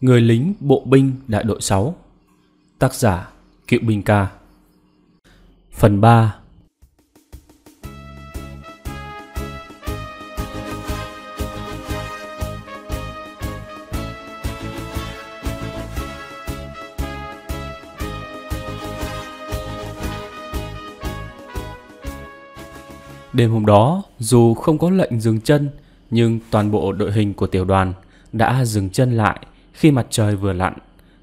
Người lính bộ binh đại đội 6 Tác giả Cựu binh ca Phần 3 Đêm hôm đó, dù không có lệnh dừng chân, nhưng toàn bộ đội hình của tiểu đoàn đã dừng chân lại khi mặt trời vừa lặn,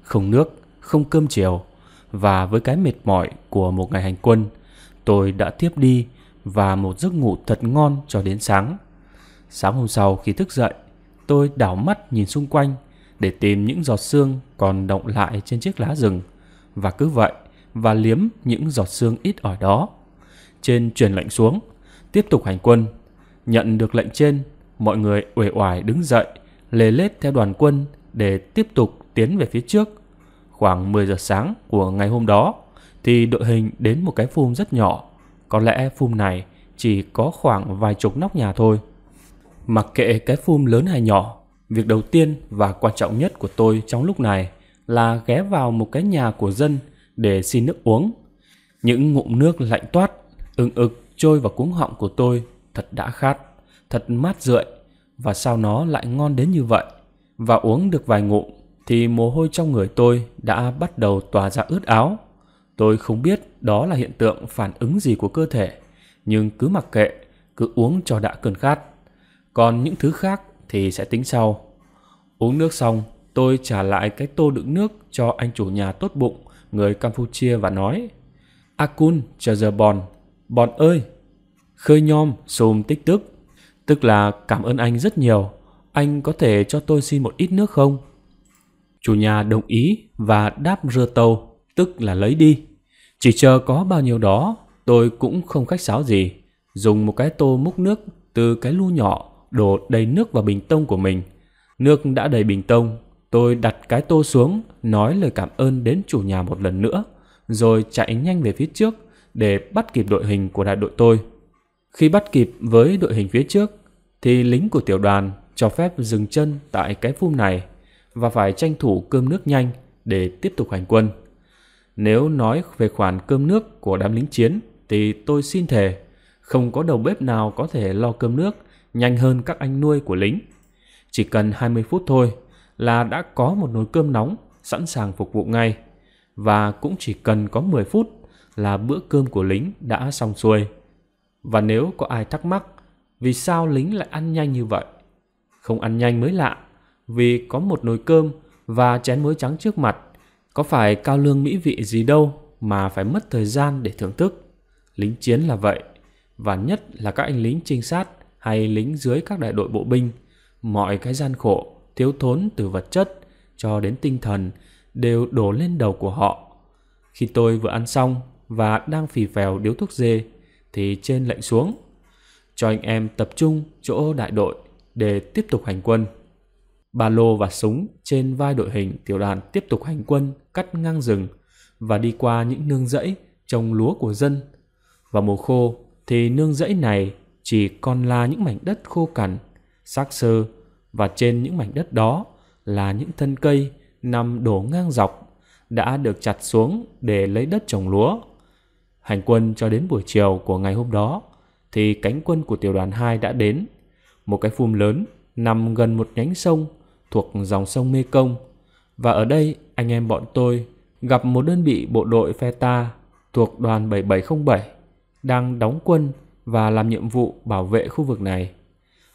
không nước, không cơm chiều và với cái mệt mỏi của một ngày hành quân, tôi đã tiếp đi và một giấc ngủ thật ngon cho đến sáng. Sáng hôm sau khi thức dậy, tôi đảo mắt nhìn xung quanh để tìm những giọt sương còn động lại trên chiếc lá rừng và cứ vậy và liếm những giọt sương ít ỏi đó. Trên truyền lệnh xuống, tiếp tục hành quân. Nhận được lệnh trên, mọi người uể oải đứng dậy, lê lết theo đoàn quân để tiếp tục tiến về phía trước. Khoảng 10 giờ sáng của ngày hôm đó thì đội hình đến một cái phum rất nhỏ. Có lẽ phum này chỉ có khoảng vài chục nóc nhà thôi. Mặc kệ cái phum lớn hay nhỏ, việc đầu tiên và quan trọng nhất của tôi trong lúc này là ghé vào một cái nhà của dân để xin nước uống. Những ngụm nước lạnh toát, ưng ực trôi vào cuống họng của tôi, thật đã khát, thật mát rượi và sao nó lại ngon đến như vậy và uống được vài ngụm thì mồ hôi trong người tôi đã bắt đầu tỏa ra ướt áo. Tôi không biết đó là hiện tượng phản ứng gì của cơ thể, nhưng cứ mặc kệ, cứ uống cho đã cơn khát. Còn những thứ khác thì sẽ tính sau. Uống nước xong, tôi trả lại cái tô đựng nước cho anh chủ nhà tốt bụng người Campuchia và nói Akun chờ giờ bòn, bòn ơi, khơi nhom xùm tích tức. Tức là cảm ơn anh rất nhiều anh có thể cho tôi xin một ít nước không? Chủ nhà đồng ý và đáp rơ tàu, tức là lấy đi. Chỉ chờ có bao nhiêu đó, tôi cũng không khách sáo gì. Dùng một cái tô múc nước từ cái lu nhỏ đổ đầy nước vào bình tông của mình. Nước đã đầy bình tông, tôi đặt cái tô xuống, nói lời cảm ơn đến chủ nhà một lần nữa, rồi chạy nhanh về phía trước để bắt kịp đội hình của đại đội tôi. Khi bắt kịp với đội hình phía trước, thì lính của tiểu đoàn cho phép dừng chân tại cái phum này và phải tranh thủ cơm nước nhanh để tiếp tục hành quân. Nếu nói về khoản cơm nước của đám lính chiến thì tôi xin thề không có đầu bếp nào có thể lo cơm nước nhanh hơn các anh nuôi của lính. Chỉ cần 20 phút thôi là đã có một nồi cơm nóng sẵn sàng phục vụ ngay và cũng chỉ cần có 10 phút là bữa cơm của lính đã xong xuôi. Và nếu có ai thắc mắc vì sao lính lại ăn nhanh như vậy không ăn nhanh mới lạ, vì có một nồi cơm và chén muối trắng trước mặt, có phải cao lương mỹ vị gì đâu mà phải mất thời gian để thưởng thức. Lính chiến là vậy, và nhất là các anh lính trinh sát hay lính dưới các đại đội bộ binh, mọi cái gian khổ, thiếu thốn từ vật chất cho đến tinh thần đều đổ lên đầu của họ. Khi tôi vừa ăn xong và đang phì phèo điếu thuốc dê thì trên lệnh xuống cho anh em tập trung chỗ đại đội để tiếp tục hành quân. Ba lô và súng trên vai đội hình tiểu đoàn tiếp tục hành quân cắt ngang rừng và đi qua những nương rẫy trồng lúa của dân. Vào mùa khô thì nương rẫy này chỉ còn là những mảnh đất khô cằn, xác sơ và trên những mảnh đất đó là những thân cây nằm đổ ngang dọc đã được chặt xuống để lấy đất trồng lúa. Hành quân cho đến buổi chiều của ngày hôm đó thì cánh quân của tiểu đoàn 2 đã đến một cái phum lớn nằm gần một nhánh sông thuộc dòng sông Mê Công. Và ở đây anh em bọn tôi gặp một đơn vị bộ đội phe ta thuộc đoàn 7707 đang đóng quân và làm nhiệm vụ bảo vệ khu vực này.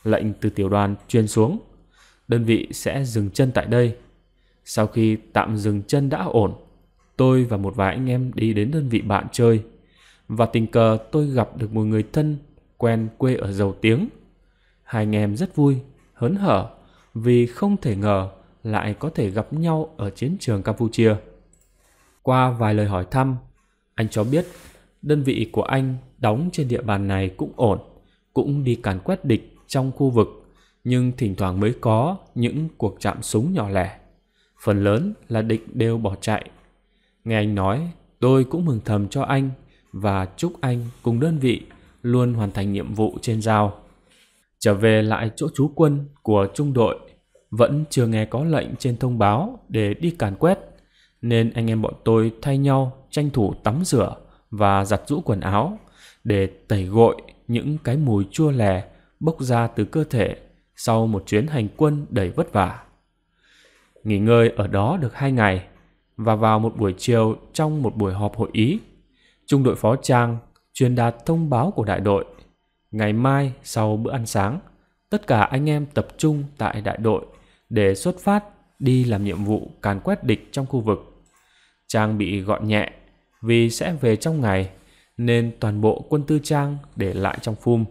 Lệnh từ tiểu đoàn truyền xuống, đơn vị sẽ dừng chân tại đây. Sau khi tạm dừng chân đã ổn, tôi và một vài anh em đi đến đơn vị bạn chơi. Và tình cờ tôi gặp được một người thân quen quê ở Dầu Tiếng – hai anh em rất vui, hớn hở vì không thể ngờ lại có thể gặp nhau ở chiến trường Campuchia. Qua vài lời hỏi thăm, anh cho biết đơn vị của anh đóng trên địa bàn này cũng ổn, cũng đi càn quét địch trong khu vực, nhưng thỉnh thoảng mới có những cuộc chạm súng nhỏ lẻ. Phần lớn là địch đều bỏ chạy. Nghe anh nói, tôi cũng mừng thầm cho anh và chúc anh cùng đơn vị luôn hoàn thành nhiệm vụ trên giao. Trở về lại chỗ trú quân của trung đội, vẫn chưa nghe có lệnh trên thông báo để đi càn quét, nên anh em bọn tôi thay nhau tranh thủ tắm rửa và giặt rũ quần áo để tẩy gội những cái mùi chua lè bốc ra từ cơ thể sau một chuyến hành quân đầy vất vả. Nghỉ ngơi ở đó được hai ngày và vào một buổi chiều trong một buổi họp hội ý, trung đội phó trang truyền đạt thông báo của đại đội Ngày mai sau bữa ăn sáng, tất cả anh em tập trung tại đại đội để xuất phát đi làm nhiệm vụ càn quét địch trong khu vực. Trang bị gọn nhẹ vì sẽ về trong ngày nên toàn bộ quân tư trang để lại trong phum.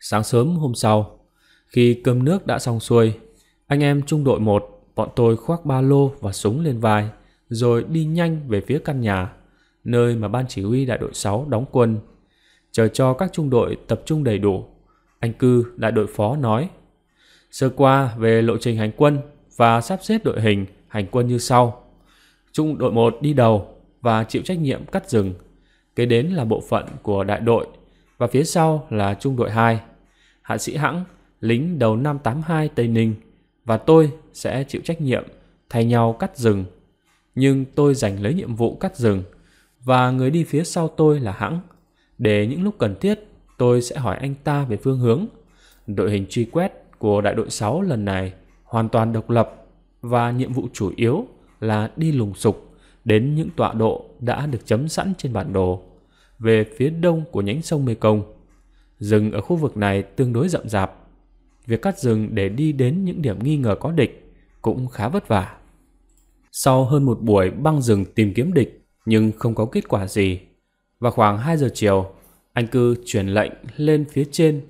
Sáng sớm hôm sau, khi cơm nước đã xong xuôi, anh em trung đội một bọn tôi khoác ba lô và súng lên vai rồi đi nhanh về phía căn nhà nơi mà ban chỉ huy đại đội 6 đóng quân chờ cho các trung đội tập trung đầy đủ. Anh Cư, đại đội phó nói. Sơ qua về lộ trình hành quân và sắp xếp đội hình hành quân như sau. Trung đội 1 đi đầu và chịu trách nhiệm cắt rừng. Kế đến là bộ phận của đại đội và phía sau là trung đội 2. Hạ sĩ Hãng, lính đầu 582 Tây Ninh và tôi sẽ chịu trách nhiệm thay nhau cắt rừng. Nhưng tôi giành lấy nhiệm vụ cắt rừng và người đi phía sau tôi là Hãng để những lúc cần thiết, tôi sẽ hỏi anh ta về phương hướng. Đội hình truy quét của đại đội 6 lần này hoàn toàn độc lập và nhiệm vụ chủ yếu là đi lùng sục đến những tọa độ đã được chấm sẵn trên bản đồ về phía đông của nhánh sông Mekong. Rừng ở khu vực này tương đối rậm rạp. Việc cắt rừng để đi đến những điểm nghi ngờ có địch cũng khá vất vả. Sau hơn một buổi băng rừng tìm kiếm địch nhưng không có kết quả gì, và khoảng 2 giờ chiều, anh Cư truyền lệnh lên phía trên,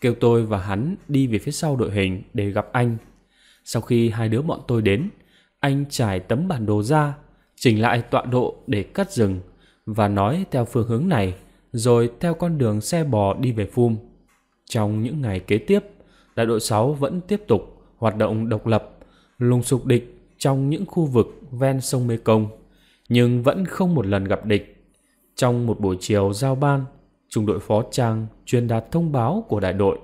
kêu tôi và hắn đi về phía sau đội hình để gặp anh. Sau khi hai đứa bọn tôi đến, anh trải tấm bản đồ ra, chỉnh lại tọa độ để cắt rừng và nói theo phương hướng này, rồi theo con đường xe bò đi về Phum. Trong những ngày kế tiếp, đại đội 6 vẫn tiếp tục hoạt động độc lập, lùng sục địch trong những khu vực ven sông Mê Công, nhưng vẫn không một lần gặp địch trong một buổi chiều giao ban, trung đội phó Trang truyền đạt thông báo của đại đội.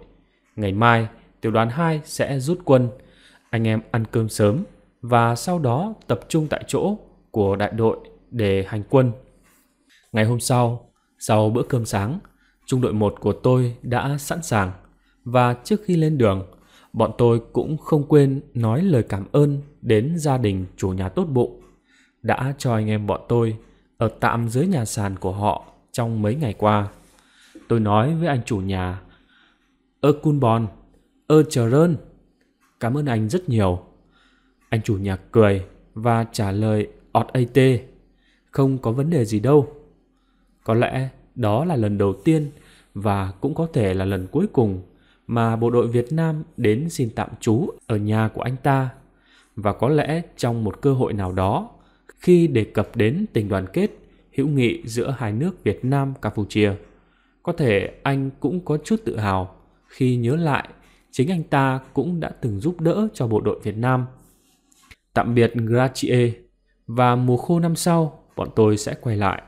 Ngày mai, tiểu đoàn 2 sẽ rút quân. Anh em ăn cơm sớm và sau đó tập trung tại chỗ của đại đội để hành quân. Ngày hôm sau, sau bữa cơm sáng, trung đội 1 của tôi đã sẵn sàng và trước khi lên đường, bọn tôi cũng không quên nói lời cảm ơn đến gia đình chủ nhà tốt bụng đã cho anh em bọn tôi ở tạm dưới nhà sàn của họ trong mấy ngày qua. Tôi nói với anh chủ nhà, Ơ cun bòn, ơ chờ rơn, cảm ơn anh rất nhiều. Anh chủ nhà cười và trả lời ọt ây tê, không có vấn đề gì đâu. Có lẽ đó là lần đầu tiên và cũng có thể là lần cuối cùng mà bộ đội Việt Nam đến xin tạm trú ở nhà của anh ta. Và có lẽ trong một cơ hội nào đó, khi đề cập đến tình đoàn kết, hữu nghị giữa hai nước Việt Nam Campuchia. Có thể anh cũng có chút tự hào khi nhớ lại chính anh ta cũng đã từng giúp đỡ cho bộ đội Việt Nam. Tạm biệt Gracie và mùa khô năm sau bọn tôi sẽ quay lại.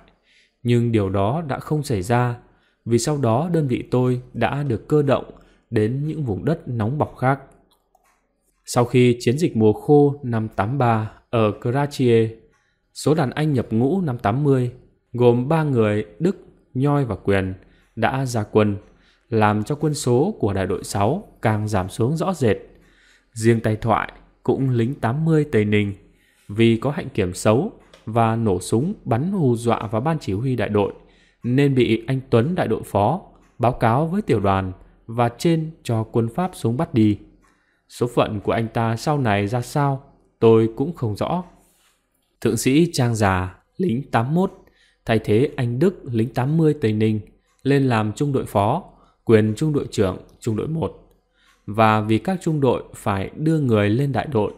Nhưng điều đó đã không xảy ra vì sau đó đơn vị tôi đã được cơ động đến những vùng đất nóng bỏng khác. Sau khi chiến dịch mùa khô năm 83 ở Gracie số đàn anh nhập ngũ năm 80, gồm ba người Đức, Nhoi và Quyền đã ra quân, làm cho quân số của đại đội 6 càng giảm xuống rõ rệt. Riêng tay thoại cũng lính 80 Tây Ninh vì có hạnh kiểm xấu và nổ súng bắn hù dọa vào ban chỉ huy đại đội nên bị anh Tuấn đại đội phó báo cáo với tiểu đoàn và trên cho quân Pháp xuống bắt đi. Số phận của anh ta sau này ra sao tôi cũng không rõ. Thượng sĩ Trang Già, lính 81, thay thế anh Đức lính 80 Tây Ninh lên làm trung đội phó, quyền trung đội trưởng, trung đội 1. Và vì các trung đội phải đưa người lên đại đội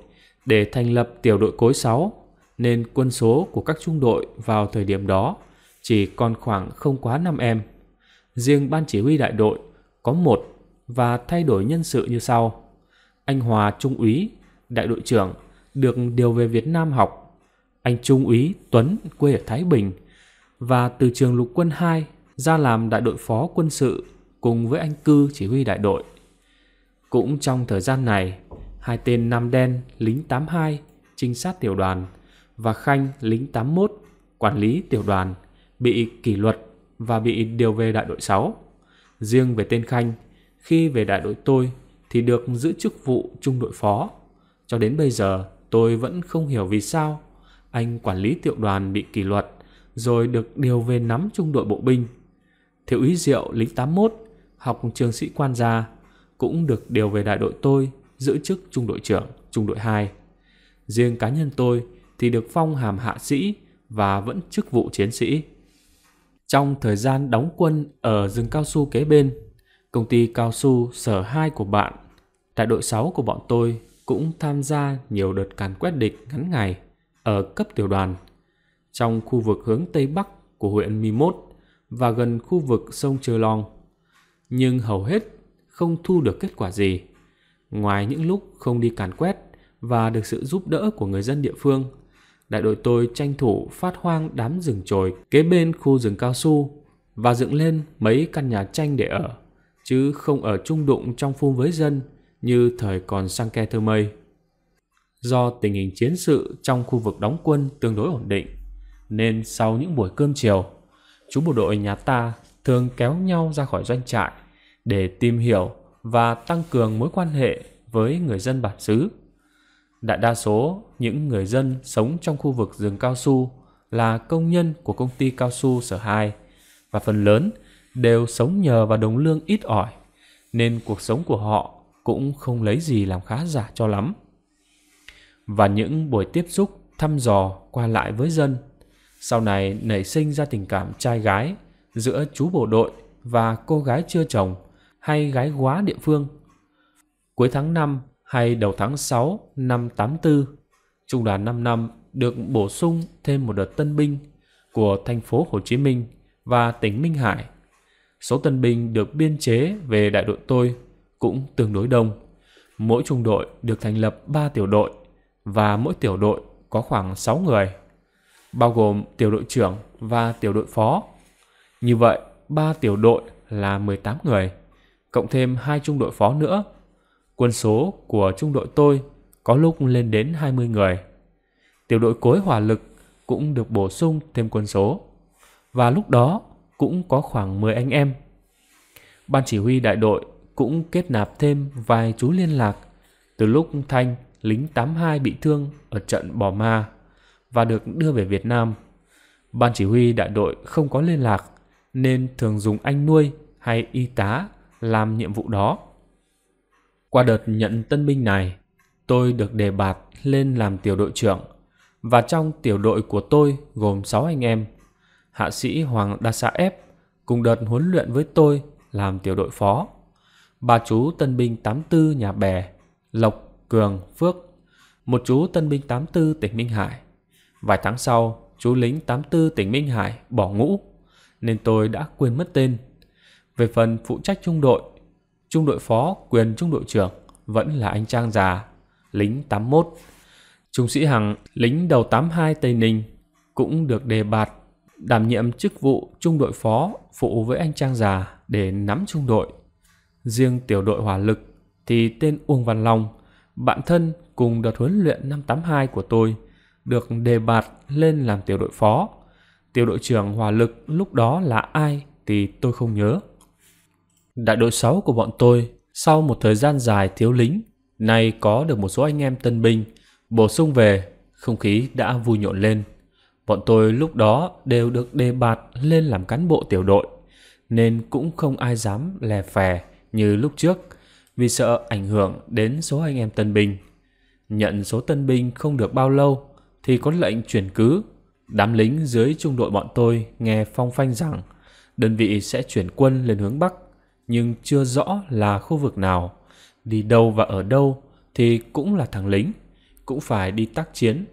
để thành lập tiểu đội cối 6, nên quân số của các trung đội vào thời điểm đó chỉ còn khoảng không quá 5 em. Riêng ban chỉ huy đại đội có một và thay đổi nhân sự như sau. Anh Hòa Trung úy, đại đội trưởng, được điều về Việt Nam học anh Trung úy Tuấn quê ở Thái Bình và từ trường lục quân 2 ra làm đại đội phó quân sự cùng với anh Cư chỉ huy đại đội. Cũng trong thời gian này, hai tên Nam Đen lính 82 trinh sát tiểu đoàn và Khanh lính 81 quản lý tiểu đoàn bị kỷ luật và bị điều về đại đội 6. Riêng về tên Khanh, khi về đại đội tôi thì được giữ chức vụ trung đội phó. Cho đến bây giờ, tôi vẫn không hiểu vì sao anh quản lý tiểu đoàn bị kỷ luật, rồi được điều về nắm trung đội bộ binh. Thiếu úy Diệu lính 81, học trường sĩ quan gia, cũng được điều về đại đội tôi, giữ chức trung đội trưởng, trung đội 2. Riêng cá nhân tôi thì được phong hàm hạ sĩ và vẫn chức vụ chiến sĩ. Trong thời gian đóng quân ở rừng cao su kế bên, công ty cao su sở 2 của bạn, đại đội 6 của bọn tôi cũng tham gia nhiều đợt càn quét địch ngắn ngày ở cấp tiểu đoàn trong khu vực hướng Tây Bắc của huyện Mi Mốt và gần khu vực sông Chơ Long. Nhưng hầu hết không thu được kết quả gì. Ngoài những lúc không đi càn quét và được sự giúp đỡ của người dân địa phương, đại đội tôi tranh thủ phát hoang đám rừng trồi kế bên khu rừng cao su và dựng lên mấy căn nhà tranh để ở, chứ không ở chung đụng trong phun với dân như thời còn sang ke thơ mây. Do tình hình chiến sự trong khu vực đóng quân tương đối ổn định, nên sau những buổi cơm chiều, chú bộ đội nhà ta thường kéo nhau ra khỏi doanh trại để tìm hiểu và tăng cường mối quan hệ với người dân bản xứ. Đại đa số những người dân sống trong khu vực rừng cao su là công nhân của công ty cao su Sở Hai và phần lớn đều sống nhờ vào đồng lương ít ỏi nên cuộc sống của họ cũng không lấy gì làm khá giả cho lắm và những buổi tiếp xúc thăm dò qua lại với dân sau này nảy sinh ra tình cảm trai gái giữa chú bộ đội và cô gái chưa chồng hay gái quá địa phương. Cuối tháng 5 hay đầu tháng 6 năm 84, Trung đoàn 5 năm được bổ sung thêm một đợt tân binh của thành phố Hồ Chí Minh và tỉnh Minh Hải. Số tân binh được biên chế về đại đội tôi cũng tương đối đông. Mỗi trung đội được thành lập 3 tiểu đội và mỗi tiểu đội có khoảng 6 người, bao gồm tiểu đội trưởng và tiểu đội phó. Như vậy, 3 tiểu đội là 18 người, cộng thêm hai trung đội phó nữa. Quân số của trung đội tôi có lúc lên đến 20 người. Tiểu đội cối hỏa lực cũng được bổ sung thêm quân số. Và lúc đó cũng có khoảng 10 anh em. Ban chỉ huy đại đội cũng kết nạp thêm vài chú liên lạc từ lúc Thanh lính 82 bị thương ở trận Bò Ma và được đưa về Việt Nam. Ban chỉ huy đại đội không có liên lạc nên thường dùng anh nuôi hay y tá làm nhiệm vụ đó. Qua đợt nhận tân binh này, tôi được đề bạt lên làm tiểu đội trưởng và trong tiểu đội của tôi gồm 6 anh em. Hạ sĩ Hoàng Đa Sa Ép cùng đợt huấn luyện với tôi làm tiểu đội phó. Bà chú tân binh 84 nhà bè, Lộc Cường, Phước, một chú tân binh 84 tỉnh Minh Hải. Vài tháng sau, chú lính 84 tỉnh Minh Hải bỏ ngũ, nên tôi đã quên mất tên. Về phần phụ trách trung đội, trung đội phó quyền trung đội trưởng vẫn là anh Trang già, lính 81. Trung sĩ Hằng, lính đầu 82 Tây Ninh, cũng được đề bạt đảm nhiệm chức vụ trung đội phó phụ với anh Trang già để nắm trung đội. Riêng tiểu đội hỏa lực thì tên Uông Văn Long bạn thân cùng đợt huấn luyện năm 82 của tôi được đề bạt lên làm tiểu đội phó. Tiểu đội trưởng hòa lực lúc đó là ai thì tôi không nhớ. Đại đội 6 của bọn tôi sau một thời gian dài thiếu lính, nay có được một số anh em tân binh bổ sung về, không khí đã vui nhộn lên. Bọn tôi lúc đó đều được đề bạt lên làm cán bộ tiểu đội, nên cũng không ai dám lè phè như lúc trước vì sợ ảnh hưởng đến số anh em tân binh. Nhận số tân binh không được bao lâu thì có lệnh chuyển cứ. Đám lính dưới trung đội bọn tôi nghe phong phanh rằng đơn vị sẽ chuyển quân lên hướng Bắc nhưng chưa rõ là khu vực nào. Đi đâu và ở đâu thì cũng là thằng lính, cũng phải đi tác chiến.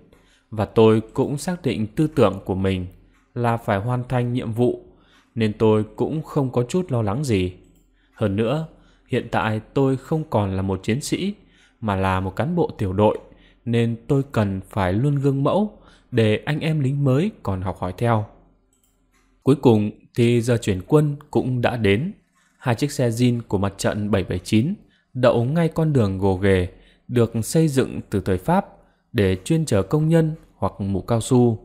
Và tôi cũng xác định tư tưởng của mình là phải hoàn thành nhiệm vụ nên tôi cũng không có chút lo lắng gì. Hơn nữa, hiện tại tôi không còn là một chiến sĩ mà là một cán bộ tiểu đội nên tôi cần phải luôn gương mẫu để anh em lính mới còn học hỏi theo. Cuối cùng thì giờ chuyển quân cũng đã đến. Hai chiếc xe zin của mặt trận 779 đậu ngay con đường gồ ghề được xây dựng từ thời Pháp để chuyên chở công nhân hoặc mũ cao su.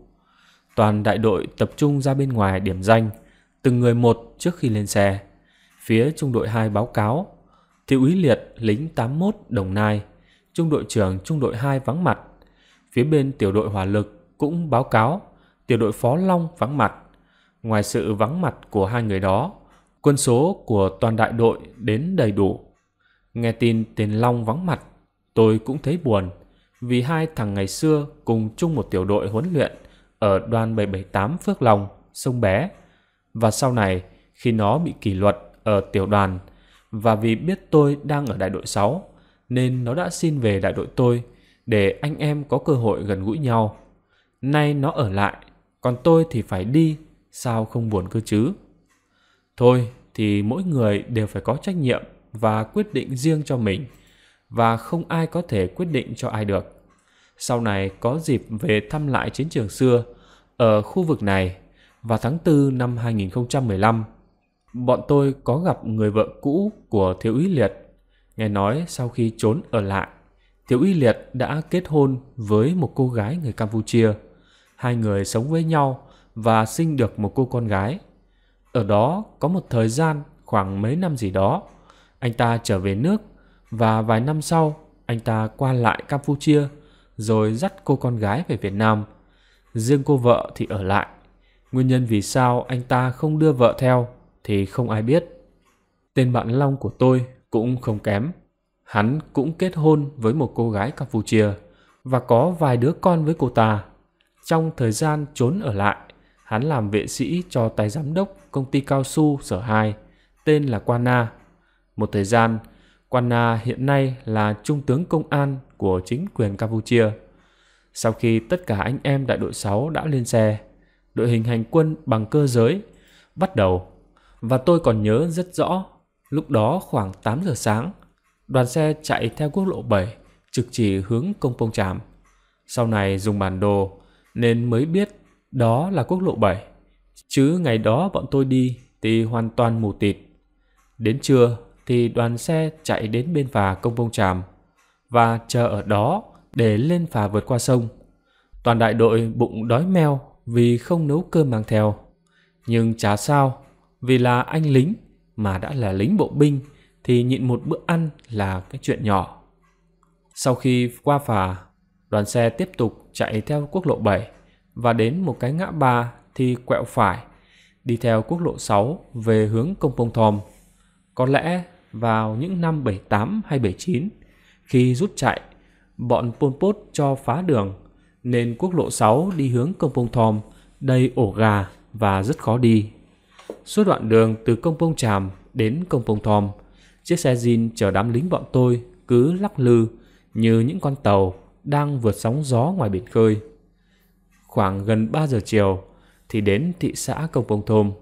Toàn đại đội tập trung ra bên ngoài điểm danh, từng người một trước khi lên xe. Phía trung đội 2 báo cáo, thiếu úy liệt lính 81 Đồng Nai, trung đội trưởng trung đội 2 vắng mặt. Phía bên tiểu đội hỏa lực cũng báo cáo, tiểu đội phó Long vắng mặt. Ngoài sự vắng mặt của hai người đó, quân số của toàn đại đội đến đầy đủ. Nghe tin tên Long vắng mặt, tôi cũng thấy buồn vì hai thằng ngày xưa cùng chung một tiểu đội huấn luyện ở đoàn 778 Phước Long, Sông Bé. Và sau này, khi nó bị kỷ luật, ở tiểu đoàn và vì biết tôi đang ở đại đội 6 nên nó đã xin về đại đội tôi để anh em có cơ hội gần gũi nhau. Nay nó ở lại, còn tôi thì phải đi, sao không buồn cơ chứ? Thôi thì mỗi người đều phải có trách nhiệm và quyết định riêng cho mình và không ai có thể quyết định cho ai được. Sau này có dịp về thăm lại chiến trường xưa ở khu vực này vào tháng 4 năm 2015 bọn tôi có gặp người vợ cũ của thiếu úy liệt nghe nói sau khi trốn ở lại thiếu úy liệt đã kết hôn với một cô gái người campuchia hai người sống với nhau và sinh được một cô con gái ở đó có một thời gian khoảng mấy năm gì đó anh ta trở về nước và vài năm sau anh ta qua lại campuchia rồi dắt cô con gái về việt nam riêng cô vợ thì ở lại nguyên nhân vì sao anh ta không đưa vợ theo thì không ai biết. Tên bạn Long của tôi cũng không kém. Hắn cũng kết hôn với một cô gái Campuchia và có vài đứa con với cô ta. Trong thời gian trốn ở lại, hắn làm vệ sĩ cho tài giám đốc công ty cao su sở 2, tên là Quan Na. Một thời gian, Quan Na hiện nay là trung tướng công an của chính quyền Campuchia. Sau khi tất cả anh em đại đội 6 đã lên xe, đội hình hành quân bằng cơ giới bắt đầu và tôi còn nhớ rất rõ, lúc đó khoảng 8 giờ sáng, đoàn xe chạy theo quốc lộ 7 trực chỉ hướng Công Pông Tràm. Sau này dùng bản đồ nên mới biết đó là quốc lộ 7. Chứ ngày đó bọn tôi đi thì hoàn toàn mù tịt. Đến trưa thì đoàn xe chạy đến bên phà Công Pông Tràm và chờ ở đó để lên phà vượt qua sông. Toàn đại đội bụng đói meo vì không nấu cơm mang theo. Nhưng chả sao, vì là anh lính mà đã là lính bộ binh thì nhịn một bữa ăn là cái chuyện nhỏ. Sau khi qua phà, đoàn xe tiếp tục chạy theo quốc lộ 7 và đến một cái ngã ba thì quẹo phải, đi theo quốc lộ 6 về hướng Công Pông Thòm. Có lẽ vào những năm 78 hay 79, khi rút chạy, bọn Pol Pot cho phá đường, nên quốc lộ 6 đi hướng Công Pông Thòm đầy ổ gà và rất khó đi. Suốt đoạn đường từ công pông tràm đến công pông thòm, chiếc xe zin chở đám lính bọn tôi cứ lắc lư như những con tàu đang vượt sóng gió ngoài biển khơi. Khoảng gần 3 giờ chiều thì đến thị xã Công Pông Thôm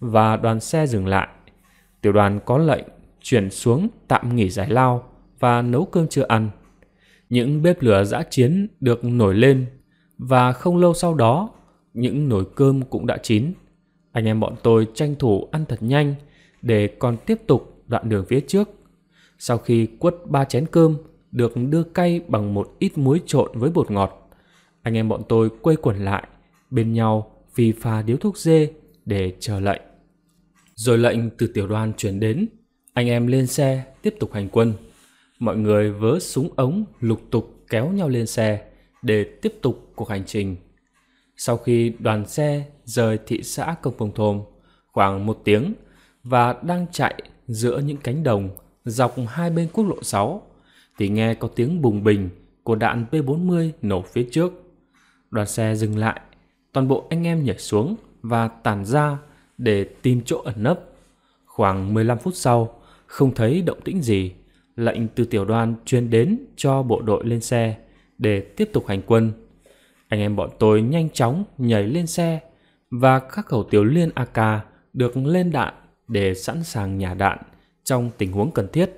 và đoàn xe dừng lại. Tiểu đoàn có lệnh chuyển xuống tạm nghỉ giải lao và nấu cơm chưa ăn. Những bếp lửa dã chiến được nổi lên và không lâu sau đó những nồi cơm cũng đã chín. Anh em bọn tôi tranh thủ ăn thật nhanh để còn tiếp tục đoạn đường phía trước. Sau khi quất ba chén cơm được đưa cay bằng một ít muối trộn với bột ngọt, anh em bọn tôi quây quần lại bên nhau phi pha điếu thuốc dê để chờ lệnh. Rồi lệnh từ tiểu đoàn chuyển đến, anh em lên xe tiếp tục hành quân. Mọi người vớ súng ống lục tục kéo nhau lên xe để tiếp tục cuộc hành trình sau khi đoàn xe rời thị xã Công Pông Thôm khoảng một tiếng và đang chạy giữa những cánh đồng dọc hai bên quốc lộ 6 thì nghe có tiếng bùng bình của đạn P40 nổ phía trước. Đoàn xe dừng lại, toàn bộ anh em nhảy xuống và tản ra để tìm chỗ ẩn nấp. Khoảng 15 phút sau, không thấy động tĩnh gì, lệnh từ tiểu đoàn truyền đến cho bộ đội lên xe để tiếp tục hành quân. Anh em bọn tôi nhanh chóng nhảy lên xe và các khẩu tiểu liên AK được lên đạn để sẵn sàng nhả đạn trong tình huống cần thiết.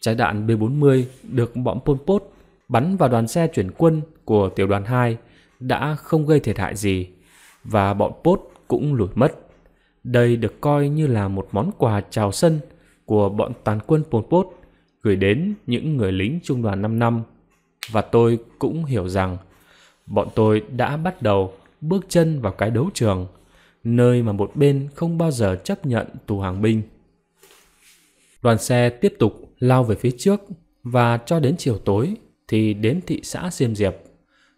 Trái đạn B-40 được bọn Pol Pot bắn vào đoàn xe chuyển quân của tiểu đoàn 2 đã không gây thiệt hại gì và bọn Pot cũng lùi mất. Đây được coi như là một món quà chào sân của bọn toàn quân Pol Pot gửi đến những người lính trung đoàn 5 năm và tôi cũng hiểu rằng bọn tôi đã bắt đầu bước chân vào cái đấu trường, nơi mà một bên không bao giờ chấp nhận tù hàng binh. Đoàn xe tiếp tục lao về phía trước và cho đến chiều tối thì đến thị xã Xiêm Diệp.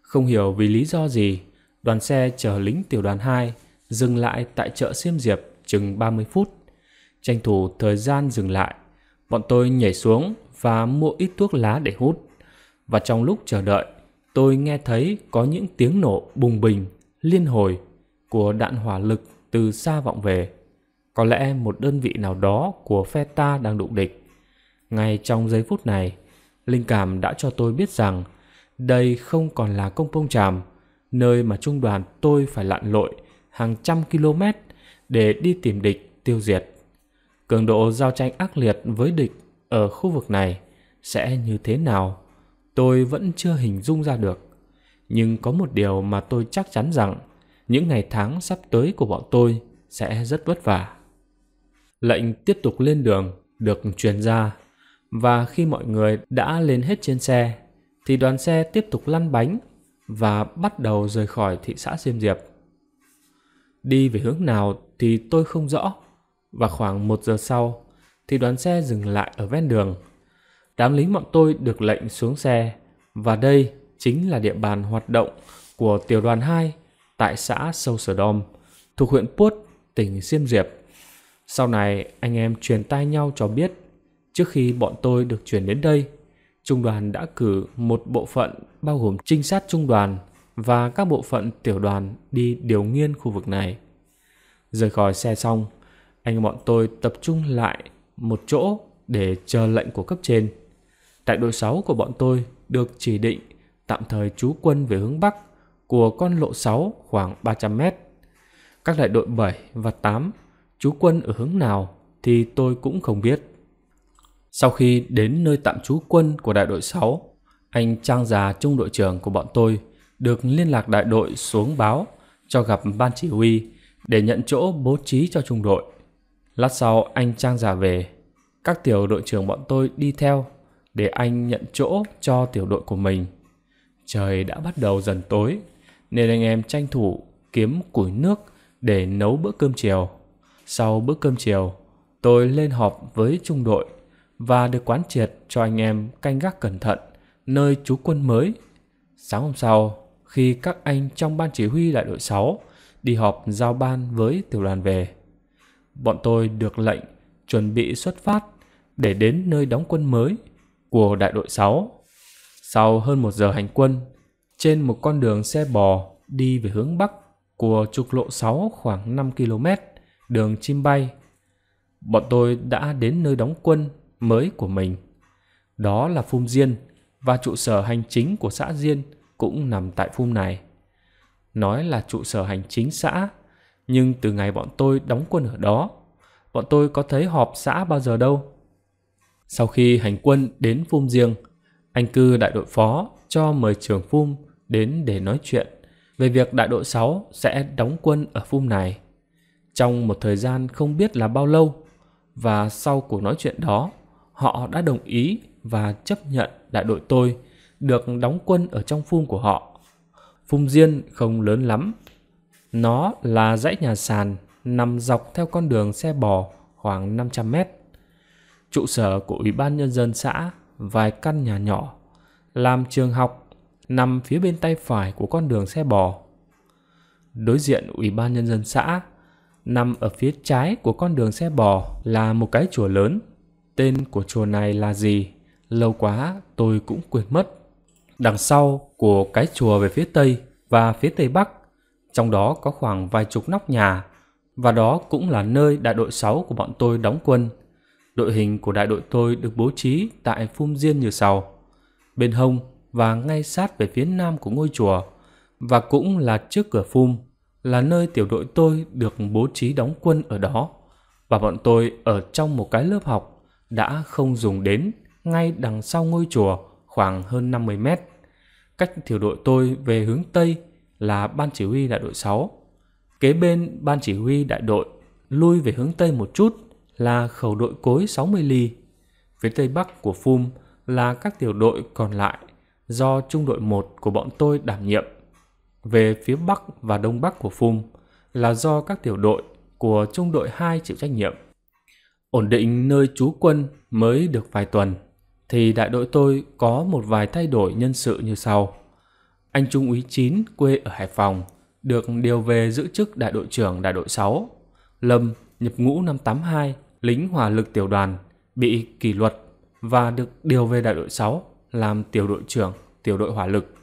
Không hiểu vì lý do gì, đoàn xe chở lính tiểu đoàn 2 dừng lại tại chợ Xiêm Diệp chừng 30 phút. Tranh thủ thời gian dừng lại, bọn tôi nhảy xuống và mua ít thuốc lá để hút. Và trong lúc chờ đợi, tôi nghe thấy có những tiếng nổ bùng bình, liên hồi của đạn hỏa lực từ xa vọng về. Có lẽ một đơn vị nào đó của phe ta đang đụng địch. Ngay trong giây phút này, linh cảm đã cho tôi biết rằng đây không còn là công pông tràm, nơi mà trung đoàn tôi phải lặn lội hàng trăm km để đi tìm địch tiêu diệt. Cường độ giao tranh ác liệt với địch ở khu vực này sẽ như thế nào? tôi vẫn chưa hình dung ra được nhưng có một điều mà tôi chắc chắn rằng những ngày tháng sắp tới của bọn tôi sẽ rất vất vả lệnh tiếp tục lên đường được truyền ra và khi mọi người đã lên hết trên xe thì đoàn xe tiếp tục lăn bánh và bắt đầu rời khỏi thị xã Diêm Diệp. Đi về hướng nào thì tôi không rõ và khoảng một giờ sau thì đoàn xe dừng lại ở ven đường đám lính bọn tôi được lệnh xuống xe và đây chính là địa bàn hoạt động của tiểu đoàn 2 tại xã Sâu Sở Đom, thuộc huyện Puốt, tỉnh Diêm Diệp. Sau này anh em truyền tai nhau cho biết, trước khi bọn tôi được chuyển đến đây, trung đoàn đã cử một bộ phận bao gồm trinh sát trung đoàn và các bộ phận tiểu đoàn đi điều nghiên khu vực này. Rời khỏi xe xong, anh bọn tôi tập trung lại một chỗ để chờ lệnh của cấp trên. Đại đội 6 của bọn tôi được chỉ định tạm thời trú quân về hướng Bắc của con lộ 6 khoảng 300 mét. Các đại đội 7 và 8 trú quân ở hướng nào thì tôi cũng không biết. Sau khi đến nơi tạm trú quân của đại đội 6, anh Trang già trung đội trưởng của bọn tôi được liên lạc đại đội xuống báo cho gặp ban chỉ huy để nhận chỗ bố trí cho trung đội. Lát sau anh Trang già về, các tiểu đội trưởng bọn tôi đi theo để anh nhận chỗ cho tiểu đội của mình. Trời đã bắt đầu dần tối, nên anh em tranh thủ kiếm củi nước để nấu bữa cơm chiều. Sau bữa cơm chiều, tôi lên họp với trung đội và được quán triệt cho anh em canh gác cẩn thận nơi trú quân mới. Sáng hôm sau, khi các anh trong ban chỉ huy đại đội 6 đi họp giao ban với tiểu đoàn về, bọn tôi được lệnh chuẩn bị xuất phát để đến nơi đóng quân mới của đại đội 6. Sau hơn một giờ hành quân, trên một con đường xe bò đi về hướng Bắc của trục lộ 6 khoảng 5 km, đường chim bay, bọn tôi đã đến nơi đóng quân mới của mình. Đó là Phum Diên và trụ sở hành chính của xã Diên cũng nằm tại Phum này. Nói là trụ sở hành chính xã, nhưng từ ngày bọn tôi đóng quân ở đó, bọn tôi có thấy họp xã bao giờ đâu sau khi hành quân đến phum riêng, anh cư đại đội phó cho mời trưởng phum đến để nói chuyện về việc đại đội 6 sẽ đóng quân ở phum này. Trong một thời gian không biết là bao lâu, và sau cuộc nói chuyện đó, họ đã đồng ý và chấp nhận đại đội tôi được đóng quân ở trong phum của họ. Phum Diên không lớn lắm. Nó là dãy nhà sàn nằm dọc theo con đường xe bò khoảng 500 mét trụ sở của Ủy ban Nhân dân xã, vài căn nhà nhỏ, làm trường học, nằm phía bên tay phải của con đường xe bò. Đối diện Ủy ban Nhân dân xã, nằm ở phía trái của con đường xe bò là một cái chùa lớn. Tên của chùa này là gì? Lâu quá tôi cũng quên mất. Đằng sau của cái chùa về phía tây và phía tây bắc, trong đó có khoảng vài chục nóc nhà, và đó cũng là nơi đại đội 6 của bọn tôi đóng quân Đội hình của đại đội tôi được bố trí tại phum diên như sau. Bên hông và ngay sát về phía nam của ngôi chùa và cũng là trước cửa phum là nơi tiểu đội tôi được bố trí đóng quân ở đó và bọn tôi ở trong một cái lớp học đã không dùng đến ngay đằng sau ngôi chùa khoảng hơn 50 mét. Cách tiểu đội tôi về hướng Tây là ban chỉ huy đại đội 6. Kế bên ban chỉ huy đại đội lui về hướng Tây một chút là khẩu đội cối 60 ly. Phía tây bắc của Phum là các tiểu đội còn lại do trung đội 1 của bọn tôi đảm nhiệm. Về phía bắc và đông bắc của Phum là do các tiểu đội của trung đội 2 chịu trách nhiệm. Ổn định nơi trú quân mới được vài tuần thì đại đội tôi có một vài thay đổi nhân sự như sau. Anh Trung úy 9 quê ở Hải Phòng được điều về giữ chức đại đội trưởng đại đội 6. Lâm nhập ngũ năm 82 lính hỏa lực tiểu đoàn, bị kỷ luật và được điều về đại đội 6 làm tiểu đội trưởng tiểu đội hỏa lực.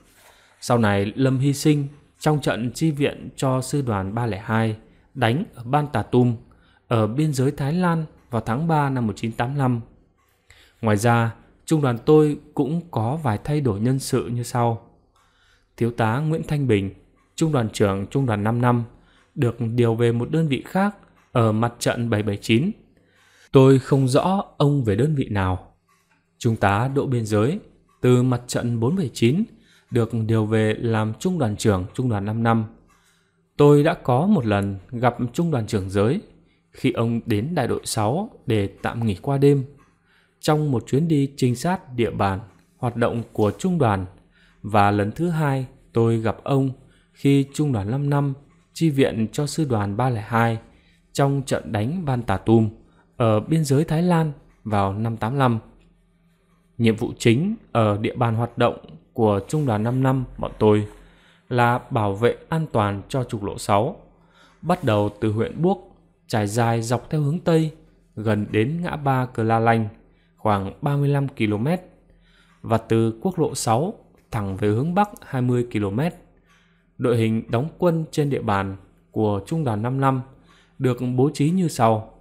Sau này Lâm hy sinh trong trận chi viện cho sư đoàn 302 đánh ở Ban Tà Tum ở biên giới Thái Lan vào tháng 3 năm 1985. Ngoài ra, trung đoàn tôi cũng có vài thay đổi nhân sự như sau. Thiếu tá Nguyễn Thanh Bình, trung đoàn trưởng trung đoàn 5 năm, được điều về một đơn vị khác ở mặt trận 779 Tôi không rõ ông về đơn vị nào. Trung tá Đỗ Biên Giới từ mặt trận 479 được điều về làm trung đoàn trưởng trung đoàn 5 năm. Tôi đã có một lần gặp trung đoàn trưởng giới khi ông đến đại đội 6 để tạm nghỉ qua đêm. Trong một chuyến đi trinh sát địa bàn hoạt động của trung đoàn và lần thứ hai tôi gặp ông khi trung đoàn 5 năm chi viện cho sư đoàn 302 trong trận đánh Ban Tà Tum ở biên giới Thái Lan vào năm 85. Nhiệm vụ chính ở địa bàn hoạt động của Trung đoàn 5 năm bọn tôi là bảo vệ an toàn cho trục lộ 6, bắt đầu từ huyện Buốc, trải dài dọc theo hướng Tây, gần đến ngã ba Cờ La Lanh, khoảng 35 km, và từ quốc lộ 6 thẳng về hướng Bắc 20 km. Đội hình đóng quân trên địa bàn của Trung đoàn 5 năm được bố trí như sau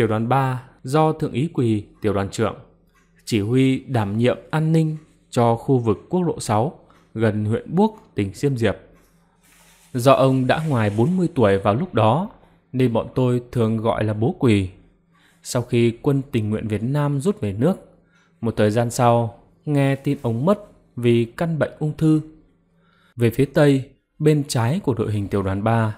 tiểu đoàn 3 do Thượng úy Quỳ, tiểu đoàn trưởng, chỉ huy đảm nhiệm an ninh cho khu vực quốc lộ 6 gần huyện Buốc, tỉnh Siêm Diệp. Do ông đã ngoài 40 tuổi vào lúc đó, nên bọn tôi thường gọi là bố quỳ. Sau khi quân tình nguyện Việt Nam rút về nước, một thời gian sau, nghe tin ông mất vì căn bệnh ung thư. Về phía Tây, bên trái của đội hình tiểu đoàn 3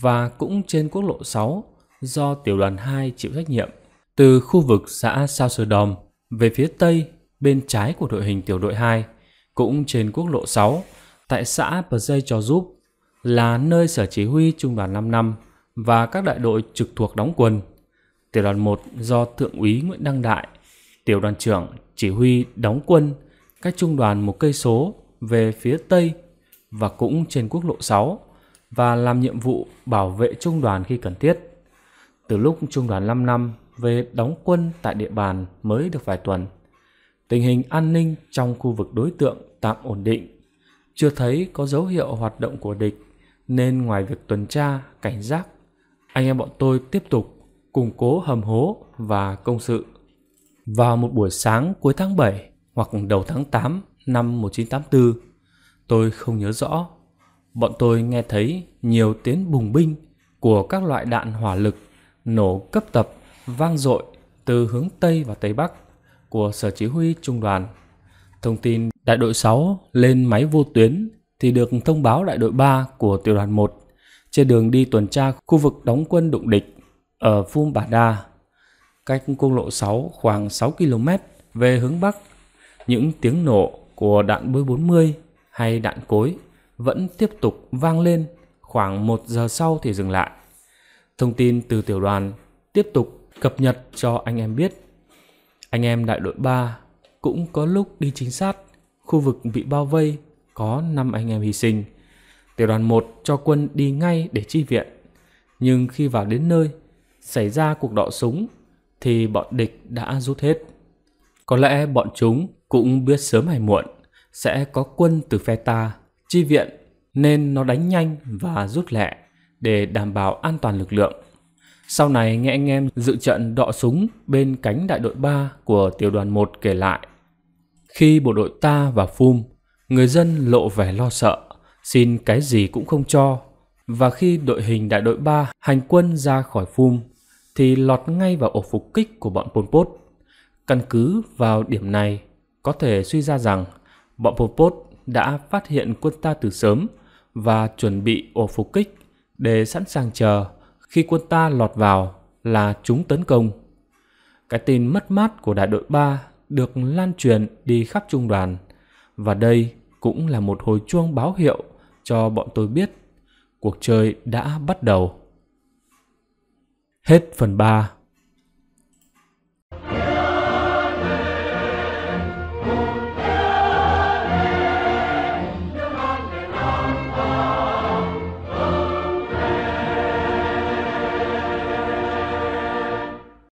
và cũng trên quốc lộ 6 do tiểu đoàn 2 chịu trách nhiệm từ khu vực xã Sao Sơ Đòm về phía tây bên trái của đội hình tiểu đội 2 cũng trên quốc lộ 6 tại xã Bờ Dây Trò Giúp là nơi sở chỉ huy trung đoàn 5 năm và các đại đội trực thuộc đóng quân. Tiểu đoàn 1 do Thượng úy Nguyễn Đăng Đại, tiểu đoàn trưởng chỉ huy đóng quân cách trung đoàn một cây số về phía tây và cũng trên quốc lộ 6 và làm nhiệm vụ bảo vệ trung đoàn khi cần thiết. Từ lúc trung đoàn 5 năm về đóng quân tại địa bàn mới được vài tuần, tình hình an ninh trong khu vực đối tượng tạm ổn định. Chưa thấy có dấu hiệu hoạt động của địch, nên ngoài việc tuần tra, cảnh giác, anh em bọn tôi tiếp tục củng cố hầm hố và công sự. Vào một buổi sáng cuối tháng 7 hoặc đầu tháng 8 năm 1984, tôi không nhớ rõ, bọn tôi nghe thấy nhiều tiếng bùng binh của các loại đạn hỏa lực nổ cấp tập vang dội từ hướng Tây và Tây Bắc của Sở Chỉ huy Trung đoàn. Thông tin đại đội 6 lên máy vô tuyến thì được thông báo đại đội 3 của tiểu đoàn 1 trên đường đi tuần tra khu vực đóng quân đụng địch ở Phum Bà Đa, cách quốc lộ 6 khoảng 6 km về hướng Bắc. Những tiếng nổ của đạn bôi 40 hay đạn cối vẫn tiếp tục vang lên khoảng 1 giờ sau thì dừng lại. Thông tin từ tiểu đoàn tiếp tục cập nhật cho anh em biết. Anh em đại đội 3 cũng có lúc đi chính sát, khu vực bị bao vây có 5 anh em hy sinh. Tiểu đoàn 1 cho quân đi ngay để chi viện. Nhưng khi vào đến nơi, xảy ra cuộc đọ súng thì bọn địch đã rút hết. Có lẽ bọn chúng cũng biết sớm hay muộn sẽ có quân từ phe ta chi viện nên nó đánh nhanh và rút lẹ để đảm bảo an toàn lực lượng. Sau này nghe anh em dự trận đọ súng bên cánh đại đội 3 của tiểu đoàn 1 kể lại. Khi bộ đội ta và Phum, người dân lộ vẻ lo sợ, xin cái gì cũng không cho. Và khi đội hình đại đội 3 hành quân ra khỏi Phum, thì lọt ngay vào ổ phục kích của bọn Pol Pot. Căn cứ vào điểm này, có thể suy ra rằng bọn Pol Pot đã phát hiện quân ta từ sớm và chuẩn bị ổ phục kích để sẵn sàng chờ khi quân ta lọt vào là chúng tấn công. Cái tin mất mát của đại đội 3 được lan truyền đi khắp trung đoàn và đây cũng là một hồi chuông báo hiệu cho bọn tôi biết cuộc chơi đã bắt đầu. Hết phần 3